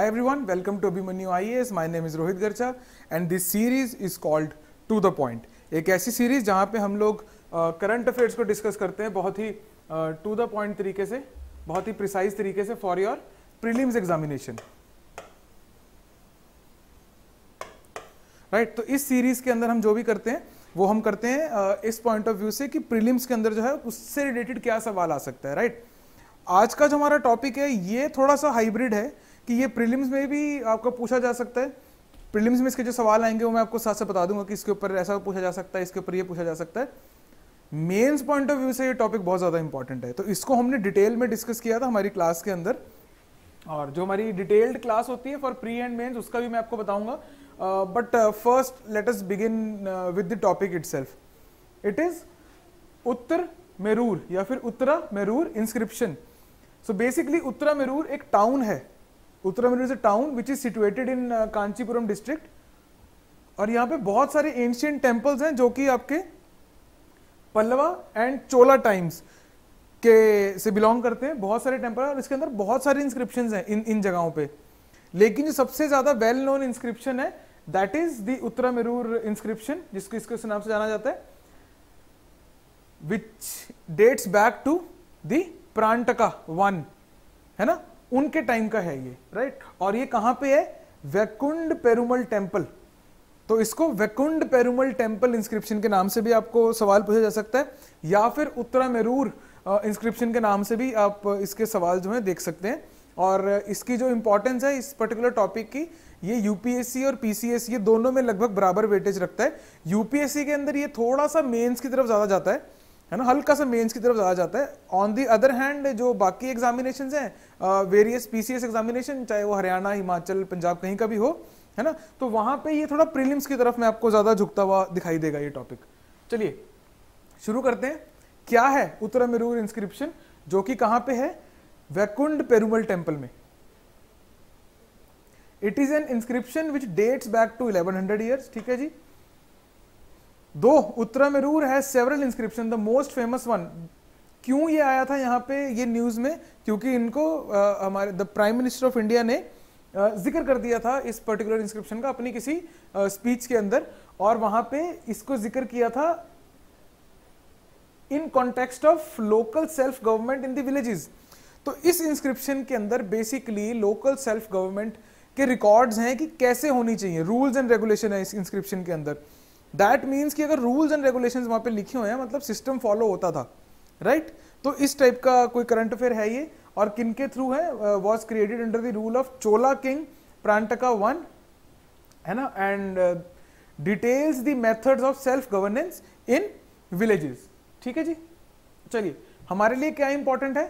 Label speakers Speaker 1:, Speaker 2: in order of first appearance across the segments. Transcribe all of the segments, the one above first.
Speaker 1: Hi everyone, welcome to Abhimanyu IAS. My name is Rohit Garcha and this series is called To the Point. एक ऐसी series जहाँ पे हम लोग current uh, affairs को discuss करते हैं बहुत ही टू द पॉइंट तरीके से बहुत ही प्रिसाइज तरीके से for your prelims examination right तो इस सीरीज के अंदर हम जो भी करते हैं वो हम करते हैं uh, इस पॉइंट ऑफ व्यू से कि प्रीलिम्स के अंदर जो है उससे रिलेटेड क्या सवाल आ सकता है राइट right? आज का जो हमारा टॉपिक है ये थोड़ा सा हाइब्रिड है कि ये प्रीलिम्स में भी आपका पूछा जा सकता है प्रीलिम्स में इसके जो सवाल आएंगे वो मैं आपको साथ साथ बता दूंगा कि इसके ऊपर ऐसा पूछा जा सकता है इसके ऊपर ये पूछा जा सकता है मेंस पॉइंट ऑफ व्यू से ये टॉपिक बहुत ज़्यादा इंपॉर्टेंट है तो इसको हमने डिटेल में डिस्कस किया था हमारी क्लास के अंदर और जो हमारी डिटेल्ड क्लास होती है फॉर प्री एंड मेन्स उसका भी मैं आपको बताऊंगा but first let us begin with the topic it it is Uttara Merur या फिर Uttara Merur inscription so basically Uttara Merur एक टाउन है Uttaramerur is a town which is situated in Kanchipuram district और यहाँ पे बहुत सारे एंशियंट टेम्पल्स हैं जो कि आपके पल्लवा एंड चोला टाइम्स के से बिलोंग करते हैं बहुत सारे टेम्पल और इसके अंदर बहुत सारे इंस्क्रिप्शन हैं इन इन जगहों पे लेकिन जो सबसे ज़्यादा वेल नोन इंस्क्रिप्शन है that is the Uttara Merur inscription जिसको इसके नाम से जाना जाता है which dates back to the Parantaka one है ना उनके टाइम का है ये राइट और ये कहां पे है वैकुंड पेरुमल टेम्पल तो इसको वैकुंड पेरुमल टेम्पल इंस्क्रिप्शन के नाम से भी आपको सवाल पूछा जा सकता है या फिर उत्तरा मेरूर इंस्क्रिप्शन के नाम से भी आप इसके सवाल जो है देख सकते हैं और इसकी जो इंपॉर्टेंस है इस पर्टिकुलर टॉपिक की ये यूपीएससी और पीसीएस ये दोनों में लगभग बराबर वेटेज रखता है यूपीएससी के अंदर ये थोड़ा सा मेंस की तरफ ज़्यादा जाता है है ना हल्का सा मेंस की तरफ ज़्यादा जाता है ऑन दी अदर हैंड जो बाकी एग्जामिनेशन हैं वेरियस पीसीएस एग्जामिनेशन चाहे वो हरियाणा हिमाचल पंजाब कहीं का भी हो है ना तो वहां पे ये थोड़ा प्रीलिम्स की तरफ में आपको ज़्यादा झुकता हुआ दिखाई देगा ये टॉपिक चलिए शुरू करते हैं क्या है उत्तर मेरूर इंस्क्रिप्शन जो कि कहाँ पे है वैकुंड पेरूमल टेम्पल में it is an inscription which dates back to eleven hundred ठीक है जी दो उत्तरा मेरूर है several inscription the most famous one क्यों ये आया था यहाँ पे ये न्यूज में क्योंकि इनको आ, हमारे the prime minister of India ने जिक्र कर दिया था इस पर्टिकुलर इंस्क्रिप्शन का अपनी किसी आ, स्पीच के अंदर और वहां पे इसको जिक्र किया था in context of local self government in the villages तो इस इंस्क्रिप्शन के अंदर बेसिकली लोकल सेल्फ गवर्नमेंट के रिकॉर्ड्स हैं कि कैसे होनी चाहिए रूल्स एंड रेगुलेशन है इस इंस्क्रिप्शन के अंदर दैट मीन्स कि अगर रूल्स एंड रेगुलेशन वहां पे लिखे हुए हैं मतलब सिस्टम फॉलो होता था राइट right? तो इस टाइप का कोई करंट अफेयर है ये और किन के थ्रू है was created under the rule of Chola king Parantaka one है ना and details the methods of self governance in villages ठीक है जी चलिए हमारे लिए क्या इंपॉर्टेंट है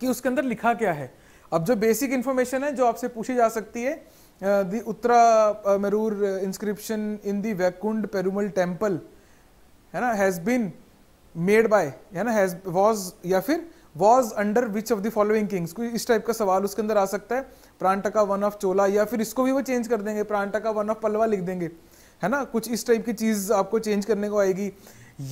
Speaker 1: कि उसके अंदर लिखा क्या है अब जो बेसिक इंफॉर्मेशन है जो आपसे पूछी जा सकती है uh, the Uttara uh, Merur inscription in the Vaikund Perumal temple है ना हैज बीन मेड बाय है ना हैज वाज या फिर was under which of the following kings कोई इस टाइप का सवाल उसके अंदर आ सकता है प्रांटका वन ऑफ चोला या फिर इसको भी वो चेंज कर देंगे प्रांटका वन ऑफ पलवा लिख देंगे है ना कुछ इस टाइप की चीज़ आपको चेंज करने को आएगी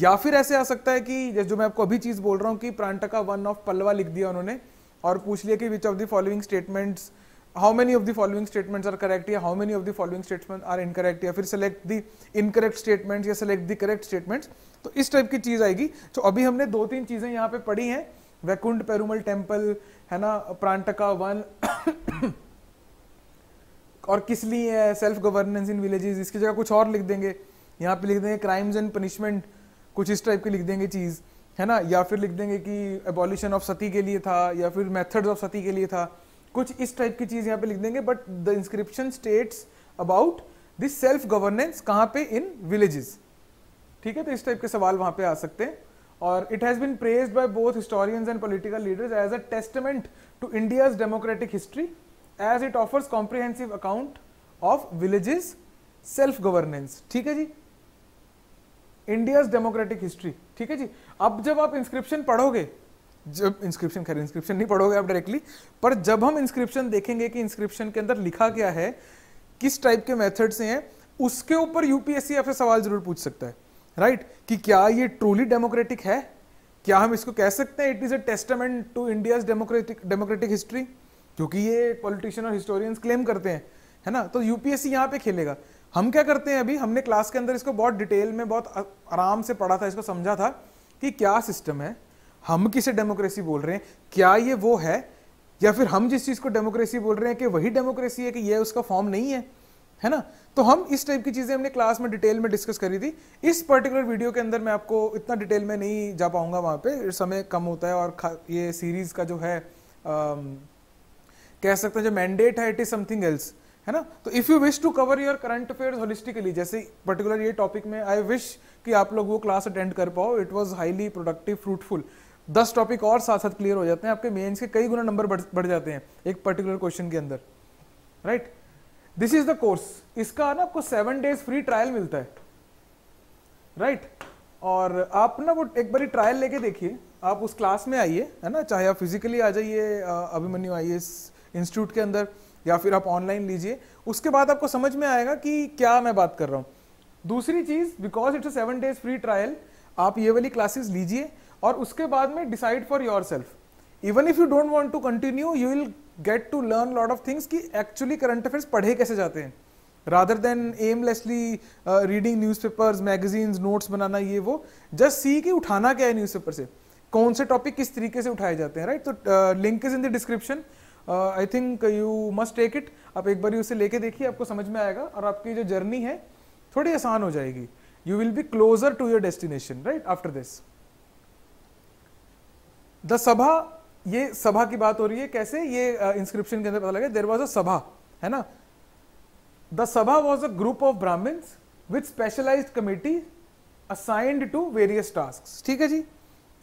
Speaker 1: या फिर ऐसे आ सकता है कि जो मैं आपको अभी चीज़ बोल रहा हूँ कि प्रांटका वन ऑफ पलवा लिख दिया उन्होंने और पूछ लिया कि which of the following statements how many of the following statements are correct या how many of the following statement are incorrect या फिर सेलेक्ट द इनकरेक्ट statements या सेलेक्ट द करेक्ट स्टेटमेंट्स तो इस टाइप की चीज़ आएगी तो अभी हमने दो तीन चीज़ें यहाँ पे पढ़ी हैं वैकुंठ पेरूमल टेम्पल है ना प्रांटका वन और किस लिए है सेल्फ गवर्नेंस इन विलेजेस इसकी जगह कुछ और लिख देंगे यहाँ पे लिख देंगे क्राइम्स एंड पनिशमेंट कुछ इस टाइप की लिख देंगे चीज़ है ना या फिर लिख देंगे कि एबॉलिशन ऑफ सती के लिए था या फिर मेथड्स ऑफ सती के लिए था कुछ इस टाइप की चीज यहां पे लिख देंगे but the inscription states about this self governance कहां पे इन विलेजेस ठीक है तो इस टाइप के सवाल वहां पे आ सकते हैं और it has been praised by both historians and political leaders as a testament to India's democratic history as it offers comprehensive account of villages self governance ठीक है जी इंडियाज डेमोक्रेटिक हिस्ट्री ठीक है जी अब जब आप इंस्क्रिप्शन पढ़ोगे जब इंस्क्रिप्शन खैर इंस्क्रिप्शन नहीं पढ़ोगे आप डायरेक्टली पर जब हम इंस्क्रिप्शन देखेंगे कि इंस्क्रिप्शन के अंदर लिखा क्या है किस टाइप के मेथड से हैं उसके ऊपर यूपीएससी आपसे सवाल जरूर पूछ सकता है राइट right? कि क्या ये ट्रूली डेमोक्रेटिक है क्या हम इसको कह सकते हैं it is a testament to India democratic democratic history क्योंकि ये पॉलिटिशियन और हिस्टोरियंस क्लेम करते हैं है ना तो यूपीएससी यहाँ पे खेलेगा हम क्या करते हैं अभी हमने क्लास के अंदर इसको बहुत डिटेल में बहुत आराम से पढ़ा था इसको समझा था कि क्या सिस्टम है हम किसे डेमोक्रेसी बोल रहे हैं क्या ये वो है या फिर हम जिस चीज़ को डेमोक्रेसी बोल रहे हैं कि वही डेमोक्रेसी है कि यह उसका फॉर्म नहीं है है ना तो हम इस टाइप की चीज़ें हमने क्लास में डिटेल में डिस्कस करी थी इस पर्टिकुलर वीडियो के अंदर मैं आपको इतना डिटेल में नहीं जा पाऊंगा वहां पे समय कम होता है और ये सीरीज़ का जो है आ, कह सकते हैं जो मैंडेट है इट इज़ समथिंग एल्स है ना तो if you wish to cover your current affair holistically जैसे पर्टिकुलर ये टॉपिक में आई विश कि आप लोग वो क्लास अटेंड कर पाओ it was highly productive fruitful this topic और साथ साथ क्लियर हो जाते हैं आपके मेन्स के कई गुना नंबर बढ़ जाते हैं एक पर्टिकुलर क्वेश्चन के अंदर right this is the course इसका ना आपको सेवन डेज फ्री ट्रायल मिलता है राइट right? और आप ना वो एक बार ट्रायल लेके देखिए आप उस क्लास में आइए है ना चाहे आप फिजिकली आ जाइए अभिमन्यु आइए इंस्टीट्यूट के अंदर या फिर आप ऑनलाइन लीजिए उसके बाद आपको समझ में आएगा कि क्या मैं बात कर रहा हूँ दूसरी चीज़ because it's a seven days free trial आप ये वाली क्लासेस लीजिए और उसके बाद में decide for yourself even if you don't want to continue you will get to learn lot of things कि एक्चुअली करंट अफेयर्स पढ़े कैसे जाते हैं rather than aimlessly reading newspapers magazines notes बनाना ये वो जस्ट सी कि उठाना क्या है न्यूज पेपर से कौन से टॉपिक किस तरीके से उठाए जाते हैं राइट तो link is in the description I think you must take it आप एक बार उसे लेके देखिए आपको समझ में आएगा और आपकी जो जर्नी है थोड़ी आसान हो जाएगी you will be closer to your destination right after this the sabha ये सभा की बात हो रही है कैसे ये इंस्क्रिप्शन uh, के अंदर पता लगा देर वॉज अ सभा है ना the sabha was a group of Brahmins with specialise committee assigned to various task ठीक है जी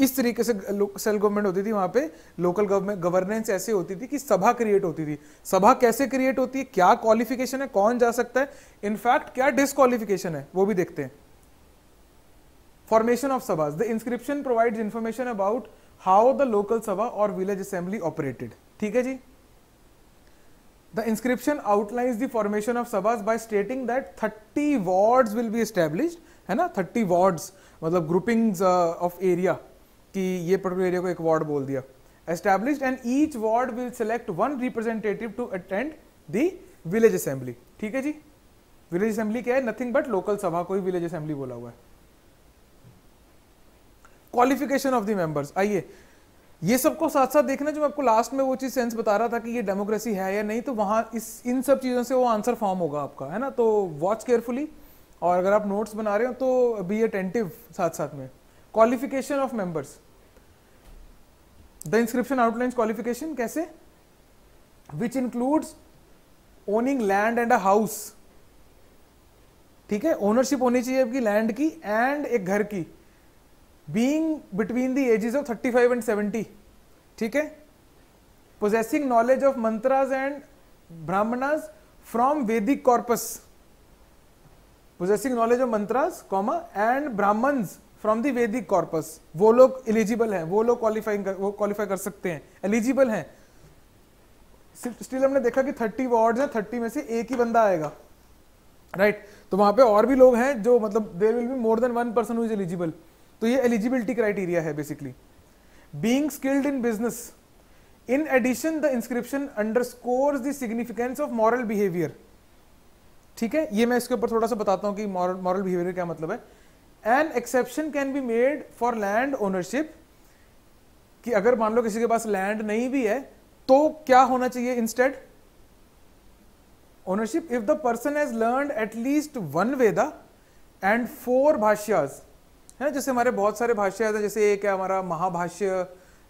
Speaker 1: इस तरीके से सेल गवर्नमेंट होती थी वहां पे लोकल गवर्नमेंट गवर्नेंस ऐसे होती थी कि सभा क्रिएट होती थी सभा कैसे क्रिएट होती है क्या क्वालिफिकेशन है कौन जा सकता है इनफैक्ट क्या डिसक्वालिफिकेशन है वो भी देखते हैं formation of sabha the inscription provide information about how the local sabha और विलेज असेंबली ऑपरेटेड ठीक है जी the inscription outlines the formation of sabha by stating that thirty ward will be establish है ना थर्टी वार्ड्स मतलब ग्रुपिंग्स ऑफ एरिया कि ये particular area को एक वार्ड बोल दिया establish and each ward will select one representative to attend the village assembly ठीक है जी विलेज असेंबली क्या है नथिंग बट लोकल सभा को ही विलेज असेंबली बोला हुआ है क्वालिफिकेशन ऑफ द मेंबर्स आइए ये सबको साथ साथ देखना जो मैं आपको लास्ट में वो चीज सेंस बता रहा था कि ये डेमोक्रेसी है या नहीं तो वहां इस इन सब चीजों से वो आंसर फॉर्म होगा आपका है ना तो वॉच केयरफुली और अगर आप नोट्स बना रहे हो तो बी अटेंटिव साथ साथ में qualification of members the inscription outlines qualification कैसे which includes owning land and a house ठीक है ओनरशिप होनी चाहिए आपकी लैंड की एंड एक घर की being between the ages of thirty five and seventy ठीक है possessing knowledge of mantras and Brahmanas from Vedic corpus possessing knowledge of mantras comma and Brahmana from the Vedic corpus वो लोग एलिजिबल हैं वो लोग क्वालिफाइंग वो क्वालिफाई कर सकते हैं एलिजिबल हैं स्टिल हमने देखा कि थर्टी वार्ड है थर्टी में से एक ही बंदा आएगा राइट right? तो वहां पे और भी लोग हैं जो मतलब there will be more than one person is eligible तो ये एलिजिबिलिटी क्राइटेरिया है basically being skilled in business in addition the inscription underscore the significance of moral behaviour ठीक है ये मैं इसके ऊपर थोड़ा सा बताता हूं कि मॉरल मॉरल बिहेवियर क्या मतलब है an exception can be made for land ownership कि अगर मान लो किसी के पास लैंड नहीं भी है तो क्या होना चाहिए instead ownership if the person has learn at least one Veda and four four है ना जैसे हमारे बहुत सारे भाष्य आते हैं जैसे एक है हमारा महाभाष्य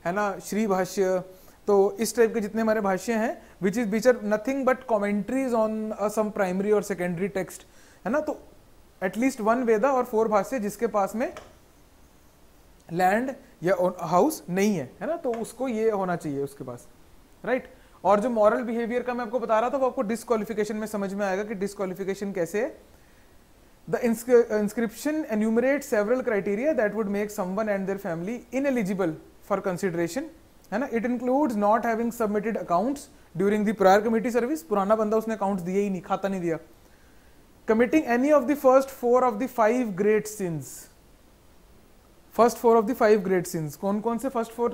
Speaker 1: है ना श्री भाष्य तो इस टाइप के जितने हमारे भाष्य हैं विच इज बीचर nothing but commentaries on some primary और सेकेंडरी टेक्स्ट है ना तो एटलीस्ट वन वेदा और फोर भाष्य जिसके पास में लैंड या हाउस नहीं है है ना तो उसको ये होना चाहिए उसके पास राइट right? और जो मॉरल बिहेवियर का मैं आपको बता रहा था वो आपको डिस्कालिफिकेशन में समझ में आएगा कि डिस्कालिफिकेशन कैसे है The inscri inscription enumerates several criteria that would make someone and their family ineligible for consideration. है ना? It includes not having submitted accounts during the prior committee service. पुराना बंदा उसने accounts दिए ही नहीं, खाता नहीं दिया. Committing any of the first four of the five great sins. First four of the five great sins कौन कौन से first four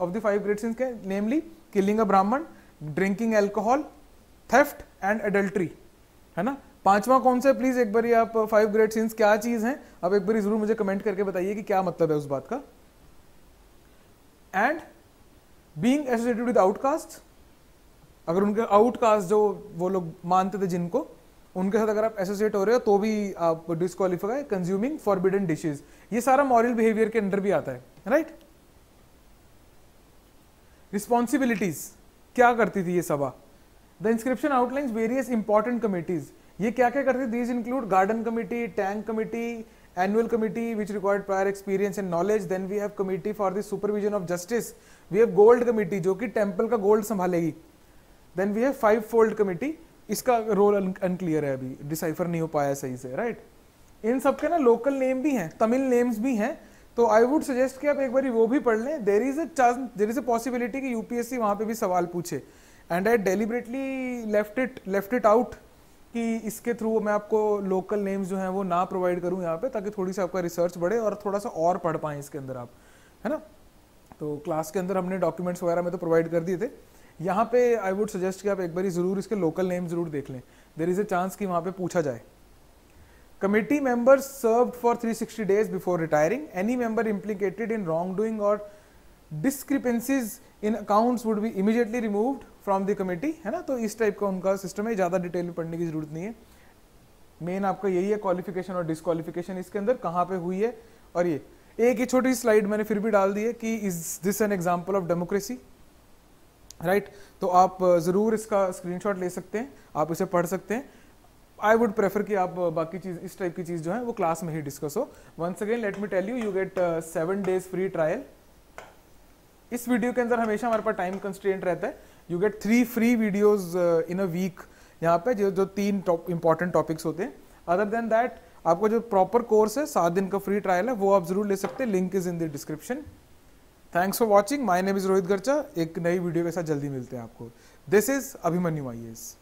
Speaker 1: of the five great sins के namely killing a Brahmin drinking alcohol theft and adultery है ना पांचवा कौन सा please एक बार आप फाइव ग्रेट सीन्स क्या चीज है आप एक बार जरूर मुझे कमेंट करके बताइए कि क्या मतलब है उस बात का and being associated with outcast अगर उनके आउटकास्ट जो वो लोग मानते थे जिनको उनके साथ अगर आप एसोसिएट हो रहे हो तो भी आप डिस्कालीफाई कंज्यूमिंग फॉरबिडन डिशेज ये सारा मॉरल बिहेवियर के अंडर भी आता है राइट रिस्पॉन्सिबिलिटीज क्या करती थी ये सभा the inscription outlines various important committees ये क्या क्या करती these include garden committee tank committee annual committee which required prior experience and knowledge then we have committee for the supervision of justice we have gold committee जो कि temple का gold संभालेगी then we have five fold committee इसका role unclear है अभी decipher नहीं हो पाया सही से राइट इन सब के ना लोकल नेम भी हैं तमिल नेम्स भी हैं तो आई वुड सजेस्ट कि आप एक बार वो भी पढ़ लें there is a chance there is a possibility कि यूपीएससी वहां पे भी सवाल पूछे and I deliberately left it left it out कि इसके थ्रू मैं आपको लोकल नेम्स जो हैं वो ना प्रोवाइड करूं यहाँ पे ताकि थोड़ी सी आपका रिसर्च बढ़े और थोड़ा सा और पढ़ पाएं इसके अंदर आप है ना तो क्लास के अंदर हमने डॉक्यूमेंट्स वगैरह में तो प्रोवाइड कर दिए थे यहाँ पे आई वुड सजेस्ट कि आप एक बार ज़रूर इसके लोकल नेम ज़रूर देख लें देर इज़ ए चांस कि वहाँ पर पूछा जाए committee member serve for sixty days before retiring any member implicated in wrong doing और discrepancies in accounts would be immediately removed from the committee है ना तो इस टाइप का उनका सिस्टम है ज़्यादा डिटेल में पढ़ने की जरूरत नहीं है मेन आपका यही है क्वालिफिकेशन और डिसक्वालिफिकेशन इसके अंदर कहाँ पे हुई है और ये एक ही छोटी स्लाइड मैंने फिर भी डाल दी है कि is this an example of democracy right तो आप ज़रूर इसका स्क्रीनशॉट ले सकते हैं आप इसे पढ़ सकते हैं आई वुड प्रेफर कि आप बाकी चीज़ इस टाइप की चीज़ जो है वो क्लास में ही डिस्कस हो once again let me tell you you get seven days free trial इस वीडियो के अंदर हमेशा हमारे पास टाइम कंस्ट्रेंट रहता है you get three free videos in a week यहाँ पे जो जो तीन इंपॉर्टेंट टॉपिक्स होते हैं अदर देन दैट आपका जो प्रॉपर कोर्स है सात दिन का फ्री ट्रायल है वो आप जरूर ले सकते हैं link is in the description thanks for watching my name is Rohit Garcha एक नई वीडियो के साथ जल्दी मिलते हैं आपको दिस इज अभिमन्यू आई